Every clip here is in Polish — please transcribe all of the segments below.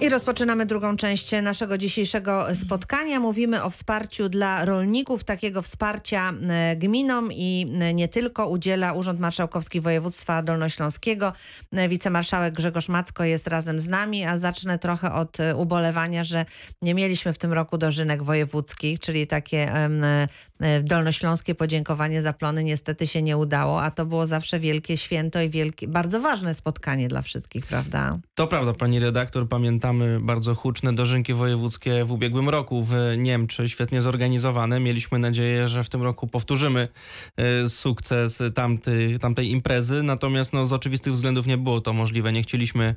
I rozpoczynamy drugą część naszego dzisiejszego spotkania. Mówimy o wsparciu dla rolników. Takiego wsparcia e, gminom i e, nie tylko udziela Urząd Marszałkowski Województwa Dolnośląskiego. E, wicemarszałek Grzegorz Macko jest razem z nami, a zacznę trochę od ubolewania, że nie mieliśmy w tym roku dożynek wojewódzkich, czyli takie E, dolnośląskie podziękowanie za plony niestety się nie udało, a to było zawsze wielkie święto i wielkie, bardzo ważne spotkanie dla wszystkich, prawda? To prawda, pani redaktor. Pamiętamy bardzo huczne dożynki wojewódzkie w ubiegłym roku w Niemczy, świetnie zorganizowane. Mieliśmy nadzieję, że w tym roku powtórzymy e, sukces tamty, tamtej imprezy, natomiast no, z oczywistych względów nie było to możliwe. Nie chcieliśmy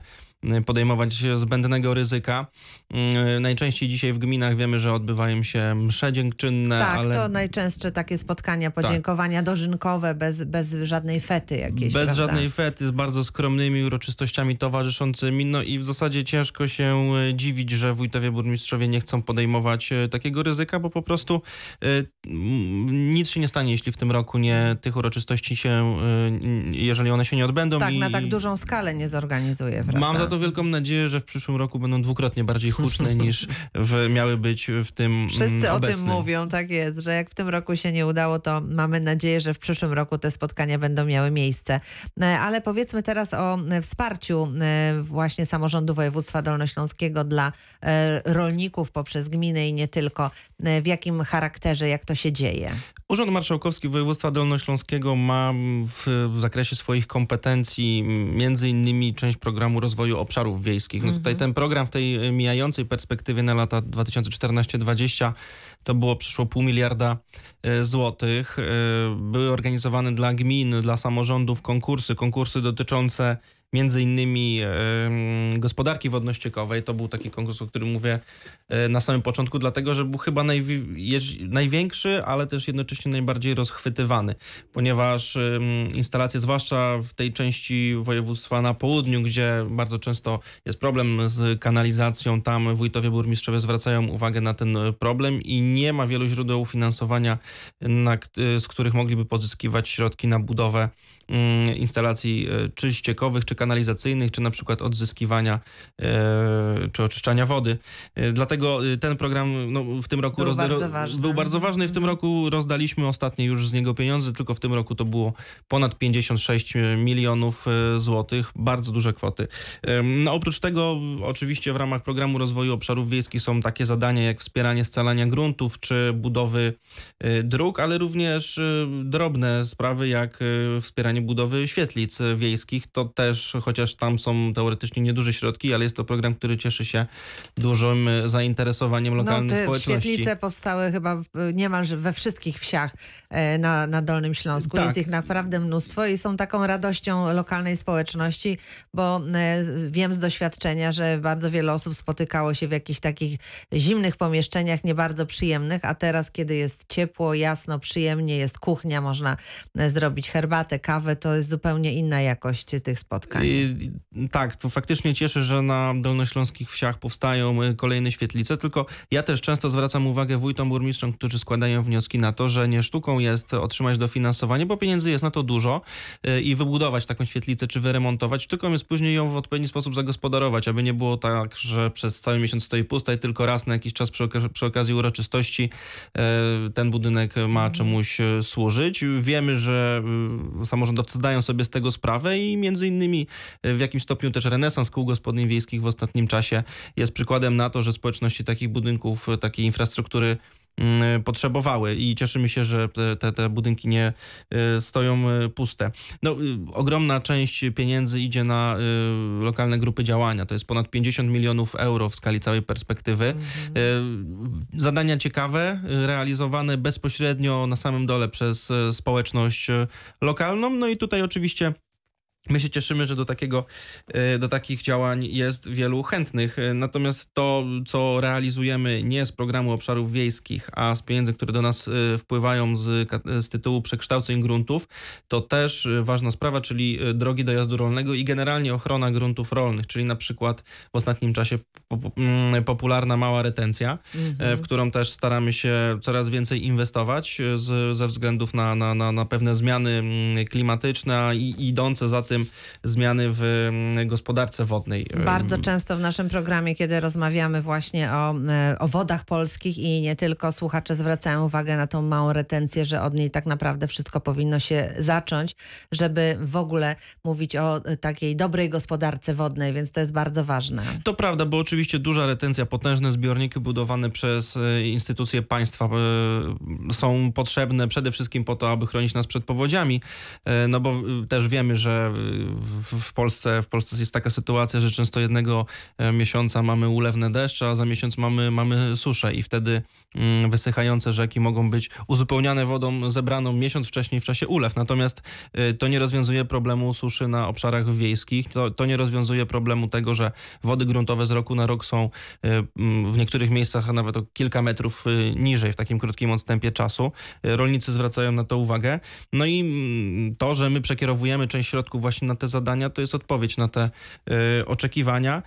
podejmować zbędnego ryzyka. E, najczęściej dzisiaj w gminach wiemy, że odbywają się msze dziękczynne, tak, ale najczęstsze takie spotkania, tak. podziękowania tak. dożynkowe, bez, bez żadnej fety jakiejś. Bez prawda? żadnej fety, z bardzo skromnymi uroczystościami towarzyszącymi. No i w zasadzie ciężko się e, dziwić, że wójtowie, burmistrzowie nie chcą podejmować e, takiego ryzyka, bo po prostu e, Mm, nic się nie stanie, jeśli w tym roku nie tych uroczystości się, y, jeżeli one się nie odbędą. Tak, i... na tak dużą skalę nie zorganizuje. Prawda? Mam za to wielką nadzieję, że w przyszłym roku będą dwukrotnie bardziej huczne niż w, miały być w tym mm, Wszyscy obecnym. o tym mówią, tak jest, że jak w tym roku się nie udało, to mamy nadzieję, że w przyszłym roku te spotkania będą miały miejsce. E, ale powiedzmy teraz o e, wsparciu e, właśnie samorządu województwa dolnośląskiego dla rolników poprzez gminy i nie tylko. W jakim charakterze, jak to się się dzieje? Urząd Marszałkowski Województwa Dolnośląskiego ma w, zakresie swoich kompetencji między innymi część programu rozwoju obszarów wiejskich. No tutaj mhm. ten program w tej e, mijającej perspektywie na lata 2014-2020 to było przeszło pół miliarda e, złotych. E, były organizowane dla gmin, dla samorządów konkursy, konkursy dotyczące między innymi gospodarki wodno-ściekowej. To był taki konkurs, o którym mówię e, na samym początku, dlatego że był chyba największy, ale też jednocześnie najbardziej rozchwytywany, ponieważ instalacje, zwłaszcza w tej części województwa na południu, gdzie bardzo często jest problem z kanalizacją, tam wójtowie, burmistrzowie zwracają uwagę na ten problem i nie ma wielu źródeł finansowania, z których mogliby pozyskiwać środki na budowę Mm, instalacji e, czy ściekowych, czy kanalizacyjnych, czy na przykład odzyskiwania e, czy oczyszczania wody. E, dlatego ten program no, w tym roku był, bardzo ważny. był bardzo ważny. W tym mhm. roku rozdaliśmy ostatnie już z niego pieniądze, tylko w tym roku to było ponad 56 milionów złotych, bardzo duże kwoty. No, oprócz tego oczywiście w ramach programu rozwoju obszarów wiejskich są takie zadania jak wspieranie scalania gruntów czy budowy dróg, ale również drobne sprawy jak wspieranie planie budowy świetlic wiejskich. To też, chociaż tam są teoretycznie nieduże środki, ale jest to program, który cieszy się dużym zainteresowaniem lokalnych no, społeczności. Świetlice powstały chyba e, niemalże we wszystkich wsiach e, na, na Dolnym Śląsku. Tak. Jest ich naprawdę mnóstwo i są taką radością lokalnej społeczności, bo e, wiem z doświadczenia, że bardzo wiele osób spotykało się w jakichś takich zimnych pomieszczeniach, nie bardzo przyjemnych, a teraz, kiedy jest ciepło, jasno, przyjemnie, jest kuchnia, można zrobić herbatę, kawę, to jest zupełnie inna jakość tych spotkań. I, tak, to faktycznie cieszę, że na dolnośląskich wsiach powstają y, kolejne świetlice, tylko ja też często zwracam uwagę wójtom, burmistrzom, którzy składają wnioski na to, że nie sztuką jest otrzymać dofinansowanie, bo pieniędzy jest na to dużo y, i wybudować taką świetlicę czy wyremontować, tylko jest później ją w odpowiedni sposób zagospodarować, aby nie było tak, że przez cały miesiąc stoi pusta i tylko raz na jakiś czas przy, okazji, przy okazji uroczystości y, ten budynek ma mhm. czemuś służyć. Wiemy, że samorząd handlowcy zdają sobie z tego sprawę i między innymi e, w jakimś stopniu też renesans kół gospodyń wiejskich w ostatnim czasie jest przykładem na to, że społeczności takich budynków, e, takiej infrastruktury Mm, potrzebowały i cieszymy się, że te, te budynki nie e, stoją e, puste. No, y, ogromna część pieniędzy idzie na e, lokalne grupy działania. To jest ponad 50 milionów euro w skali całej perspektywy. Mhm. Zadania ciekawe, realizowane bezpośrednio na samym dole przez społeczność lokalną. No i tutaj oczywiście My się cieszymy, że do, takiego, e, do takich działań jest wielu chętnych. E, natomiast to, co realizujemy nie z programu obszarów wiejskich, a z pieniędzy, które do nas e, wpływają z, z tytułu przekształceń gruntów, to też ważna sprawa, czyli drogi dojazdu rolnego i generalnie ochrona gruntów rolnych, czyli na przykład w ostatnim czasie mm, popularna mała retencja, mhm. w którą też staramy się coraz więcej inwestować z, ze względów na, na, na, na pewne zmiany mm, klimatyczne i idące za tym, tym zmiany w mm, gospodarce wodnej. Bardzo często w naszym programie, kiedy rozmawiamy właśnie o, e, o wodach polskich i nie tylko słuchacze zwracają uwagę na tą małą retencję, że od niej tak naprawdę wszystko powinno się zacząć, żeby w ogóle mówić o e, takiej dobrej gospodarce wodnej, więc to jest bardzo ważne. To prawda, bo oczywiście duża retencja, potężne zbiorniki budowane przez e, instytucje państwa są potrzebne przede wszystkim po to, aby chronić nas przed powodziami, no bo też wiemy, że w Polsce, w Polsce jest taka sytuacja, że często jednego e, miesiąca mamy ulewne deszcze, a za miesiąc mamy, mamy suszę i wtedy mm, wysychające rzeki mogą być uzupełniane wodą zebraną miesiąc wcześniej w czasie ulew. Natomiast e, to nie rozwiązuje problemu suszy na obszarach wiejskich, to, to nie rozwiązuje problemu tego, że wody gruntowe z roku na rok są e, w niektórych miejscach nawet o kilka metrów niżej w takim krótkim odstępie czasu. Rolnicy zwracają na to uwagę. No i mm, to, że my przekierowujemy część środków właśnie na te zadania, to jest odpowiedź na te y, oczekiwania.